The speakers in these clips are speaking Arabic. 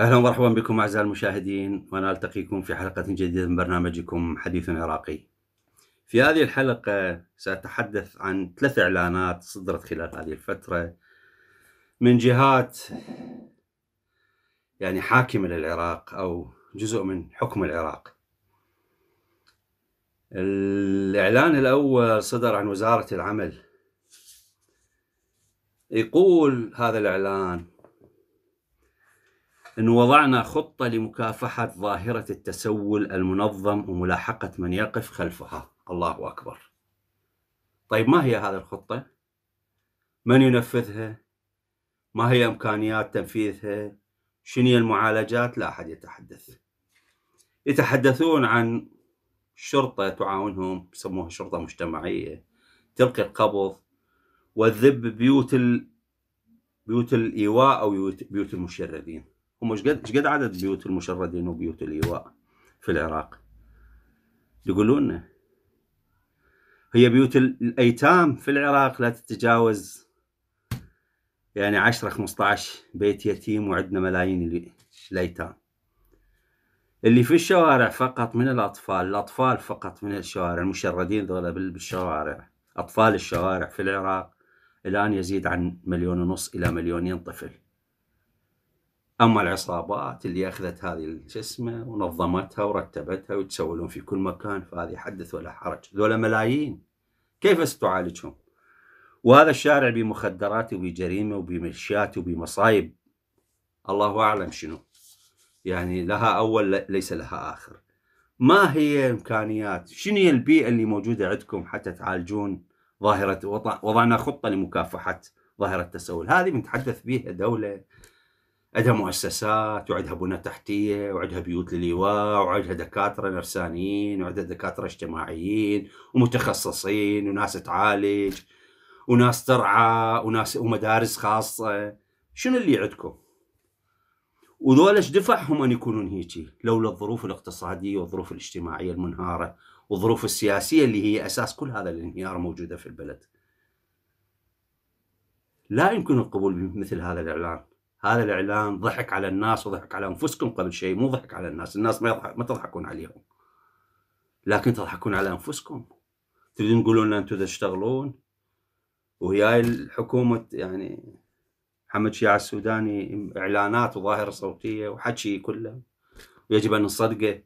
اهلا ومرحبا بكم اعزائي المشاهدين وانا التقيكم في حلقه جديده من برنامجكم حديث عراقي. في هذه الحلقه ساتحدث عن ثلاث اعلانات صدرت خلال هذه الفتره من جهات يعني حاكمه للعراق او جزء من حكم العراق. الاعلان الاول صدر عن وزاره العمل يقول هذا الاعلان أن وضعنا خطة لمكافحة ظاهرة التسول المنظم وملاحقة من يقف خلفها الله أكبر طيب ما هي هذه الخطة؟ من ينفذها؟ ما هي إمكانيات تنفيذها؟ شنو المعالجات؟ لا أحد يتحدث يتحدثون عن شرطة تعاونهم يسموها شرطة مجتمعية تلقي القبض وتذب بيوت ال... بيوت الإيواء أو بيوت المشردين هم ايش قد عدد بيوت المشردين وبيوت الايواء في العراق؟ يقولون لنا هي بيوت الايتام في العراق لا تتجاوز يعني 10 15 بيت يتيم وعندنا ملايين الايتام اللي في الشوارع فقط من الاطفال الاطفال فقط من الشوارع المشردين ذولا بالشوارع اطفال الشوارع في العراق الان يزيد عن مليون ونص الى مليونين طفل اما العصابات اللي اخذت هذه شو اسمه ونظمتها ورتبتها وتسولون في كل مكان فهذه حدث ولا حرج ذولا ملايين كيف ستعالجهم؟ وهذا الشارع بمخدرات وبجريمه وبمشيات وبمصايب الله اعلم شنو يعني لها اول ليس لها اخر ما هي امكانيات شنو هي البيئه اللي موجوده عندكم حتى تعالجون ظاهره وضعنا خطه لمكافحه ظاهره التسول هذه بنتحدث بها دوله عندها مؤسسات وعندها بنى تحتيه وعندها بيوت للواء وعندها دكاتره نفسانيين وعندها دكاتره اجتماعيين ومتخصصين وناس تعالج وناس ترعى وناس ومدارس خاصه شنو اللي عندكم؟ وذول ايش دفعهم ان يكونون هيجي لولا الظروف الاقتصاديه والظروف الاجتماعيه المنهاره والظروف السياسيه اللي هي اساس كل هذا الانهيار موجوده في البلد. لا يمكن القبول بمثل هذا الاعلان. هذا الاعلان ضحك على الناس وضحك على انفسكم قبل شيء مو ضحك على الناس الناس ما يضحك ما تضحكون عليهم لكن تضحكون على انفسكم تريدون تقولون انتم تشتغلون وياي الحكومه يعني محمد شيعة السوداني اعلانات وظاهره صوتيه وحكي كله ويجب ان نصدقه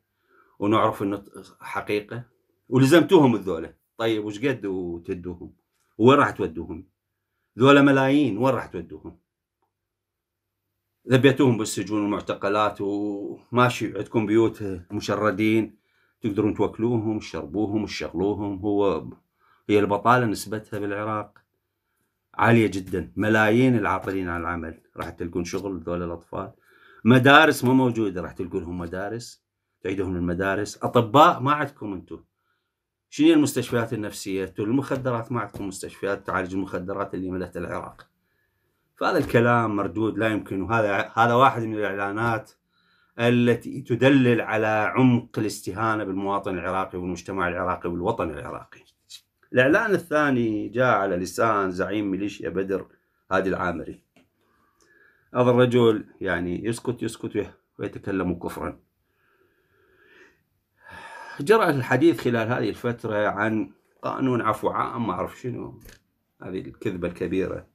ونعرف انه حقيقه ولزمتوهم الذوله طيب وش قد وتدوهم وين راح تودوهم ذولا ملايين وين راح تودوهم ذبيتوهم بالسجون والمعتقلات وماشي عندكم بيوت مشردين تقدرون توكلوهم تشربوهم تشغلوهم هو هي البطالة نسبتها بالعراق عالية جدا ملايين العاطلين عن العمل راح تلقون شغل ذول الأطفال مدارس ما موجودة راح تلقون لهم مدارس تعيدهم المدارس أطباء ما عندكم أنتم شنو المستشفيات النفسية المخدرات ما عندكم مستشفيات تعالج المخدرات اللي ملت العراق فهذا الكلام مردود لا يمكن وهذا هذا واحد من الاعلانات التي تدلل على عمق الاستهانه بالمواطن العراقي والمجتمع العراقي والوطن العراقي. الاعلان الثاني جاء على لسان زعيم ميليشيا بدر هادي العامري. هذا الرجل يعني يسكت يسكت ويتكلم كفرا. جرى الحديث خلال هذه الفتره عن قانون عفو عام ما اعرف شنو هذه الكذبه الكبيره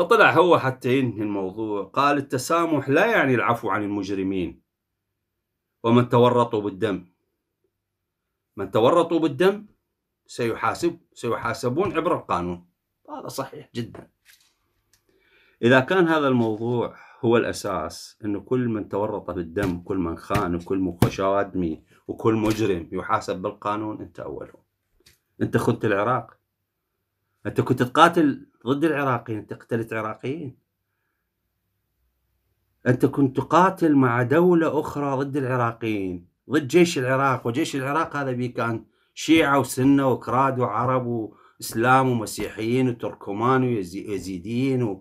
فطلع هو حتى ينهي الموضوع قال التسامح لا يعني العفو عن المجرمين ومن تورطوا بالدم من تورطوا بالدم سيحاسب سيحاسبون عبر القانون هذا صحيح جدا إذا كان هذا الموضوع هو الأساس أنه كل من تورط بالدم كل من خان وكل مخشادمي وكل مجرم يحاسب بالقانون أنت أولهم أنت خنت العراق أنت كنت تقاتل ضد العراقيين انت قتلت عراقيين انت كنت تقاتل مع دولة اخرى ضد العراقيين ضد جيش العراق وجيش العراق هذا بي كان شيعة وسنة وكراد وعرب واسلام ومسيحيين وتركمان ويزيديين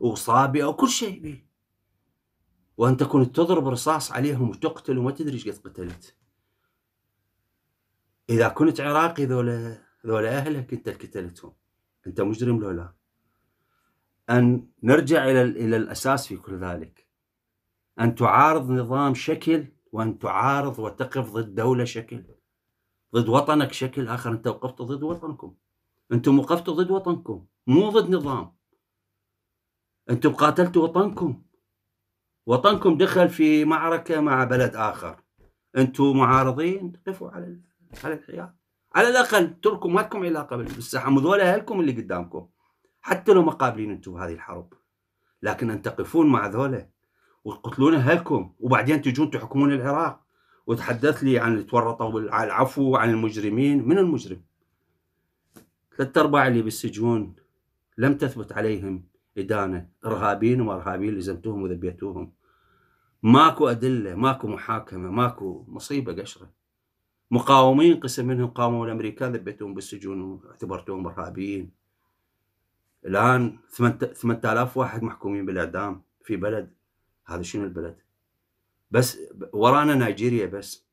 وصابئة وكل شيء بي وانت كنت تضرب رصاص عليهم وتقتل وما تدري ايش قد قتلت اذا كنت عراقي ذولا ذولا اهلك انت اللي قتلتهم انت مجرم لا؟ أن نرجع إلى, إلى الأساس في كل ذلك أن تعارض نظام شكل وأن تعارض وتقف ضد دولة شكل ضد وطنك شكل آخر أنت وقفت ضد وطنكم أنتم وقفتوا ضد وطنكم مو ضد نظام أنتم قاتلتوا وطنكم وطنكم دخل في معركة مع بلد آخر أنتم معارضين تقفوا على على الحياة على الأقل تركوا ما لكم علاقة بالساحة مذولا أهلكم اللي قدامكم حتى لو مقابلين انتم بهذه الحرب لكن ان تقفون مع ذولا وتقتلون اهلكم وبعدين تجون تحكمون العراق وتحدث لي عن اللي تورطوا على العفو عن المجرمين من المجرم ثلاث أرباع اللي بالسجون لم تثبت عليهم إدانة إرهابيين وإرهابيين لزمتوهم وذبيتوهم ماكو أدلة ماكو محاكمة ماكو مصيبة قشرة مقاومين قسم منهم قاوموا الأمريكان ذبيتوهم بالسجون واعتبرتوهم إرهابيين الان 8000 واحد محكومين بالاعدام في بلد هذا شنو البلد بس ورانا نيجيريا بس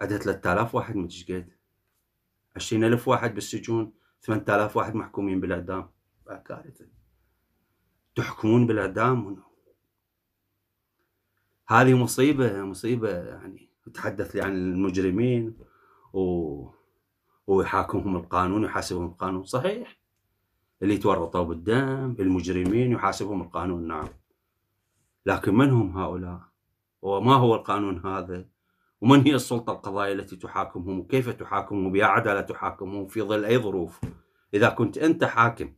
عندها 3000 واحد من تشقيت 20000 واحد بالسجون 8000 واحد محكومين بالاعدام كارثه تحكمون بالاعدام هذه مصيبه مصيبه يعني تحدث لي عن المجرمين و... ويحاكمهم القانون ويحاسبهم القانون صحيح اللي تورطوا بالدم المجرمين يحاسبهم القانون نعم لكن من هم هؤلاء وما هو القانون هذا ومن هي السلطة القضائية التي تحاكمهم وكيف تحاكمهم وبيا عدالة تحاكمهم في ظل أي ظروف إذا كنت أنت حاكم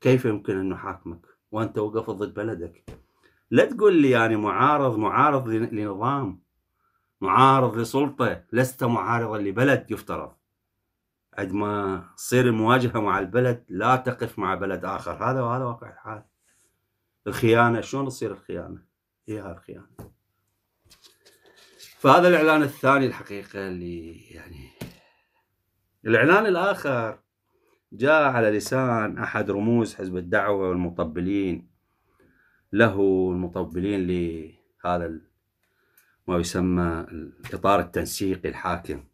كيف يمكن أن نحاكمك وأنت وقف ضد بلدك لا تقول لي يعني معارض معارض لنظام معارض لسلطة لست معارضا لبلد يفترض عد ما تصير المواجهه مع البلد لا تقف مع بلد اخر هذا وهذا واقع الحال الخيانه شلون تصير الخيانه؟ هي إيه الخيانه فهذا الاعلان الثاني الحقيقه اللي يعني الاعلان الاخر جاء على لسان احد رموز حزب الدعوه والمطبلين له المطبلين لهذا ما يسمى الاطار التنسيقي الحاكم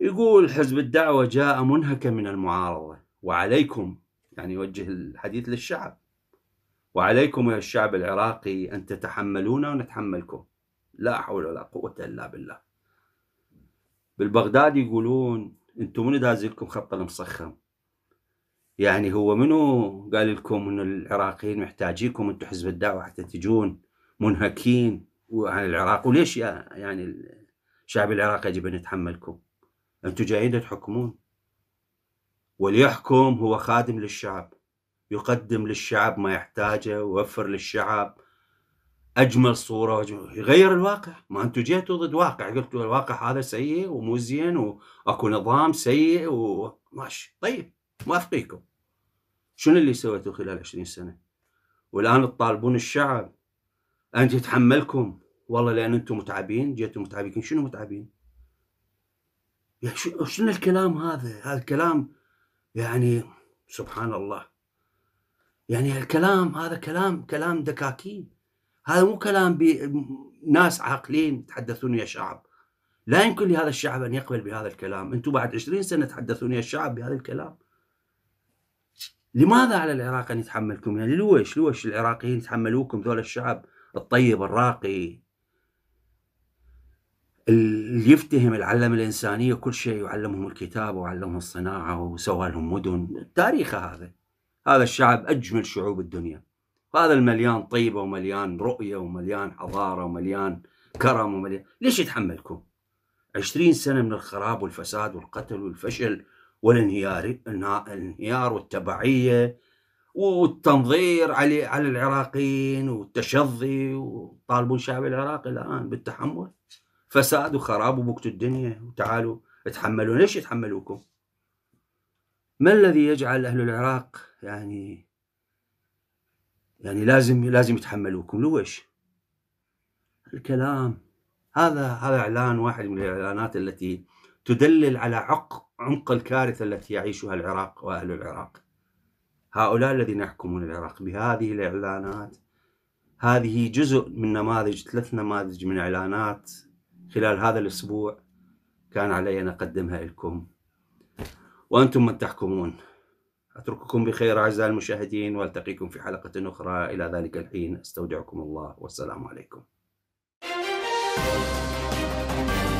يقول حزب الدعوة جاء منهكا من المعارضة وعليكم يعني يوجه الحديث للشعب وعليكم يا الشعب العراقي أن تتحملونا ونتحملكم لا حول ولا قوة إلا بالله بالبغداد يقولون انتم منو دازلكم خط المسخم يعني هو منو قال لكم ان العراقيين محتاجينكم انتم حزب الدعوه حتى تجون منهكين عن العراق وليش يعني الشعب العراقي يجب ان يتحملكم أنتم جايين تحكمون وليحكم هو خادم للشعب يقدم للشعب ما يحتاجه ويوفر للشعب اجمل صوره يغير الواقع ما انتم جيتوا ضد واقع قلتوا الواقع هذا سيء ومو زين واكو نظام سيء وماشي طيب موافقيكم شنو اللي سويته خلال 20 سنه والان تطالبون الشعب ان يتحملكم والله لان انتم متعبين جيتوا متعبين شنو متعبين يعني شنو الكلام هذا هذا الكلام يعني سبحان الله يعني الكلام هذا كلام كلام دكاكين هذا مو كلام ناس عاقلين تحدثون يا شعب لا يمكن لهذا الشعب أن يقبل بهذا الكلام أنتم بعد عشرين سنة تحدثون يا الشعب بهذا الكلام لماذا على العراق أن يتحملكم يعني لويش لويش العراقيين يتحملوكم ذول الشعب الطيب الراقي اللي يفتهم العلم الإنسانية كل شيء وعلمهم الكتابة وعلمهم الصناعة وسوى لهم مدن تاريخ هذا هذا الشعب أجمل شعوب الدنيا هذا المليان طيبة ومليان رؤية ومليان حضارة ومليان كرم ومليان ليش يتحملكم عشرين سنة من الخراب والفساد والقتل والفشل والانهيار الانهيار والتبعية والتنظير على على العراقيين والتشظي وطالبون شعب العراقي الآن بالتحمل فساد وخراب وبكتوا الدنيا وتعالوا اتحملوا ليش يتحملوكم ما الذي يجعل أهل العراق يعني يعني لازم لازم يتحملوكم لويش الكلام هذا هذا إعلان واحد من الإعلانات التي تدلل على عق عمق الكارثة التي يعيشها العراق وأهل العراق هؤلاء الذين يحكمون العراق بهذه الإعلانات هذه جزء من نماذج ثلاث نماذج من إعلانات خلال هذا الأسبوع كان علي أن أقدمها لكم وأنتم من تحكمون أترككم بخير أعزائي المشاهدين وألتقيكم في حلقة أخرى إلى ذلك الحين أستودعكم الله والسلام عليكم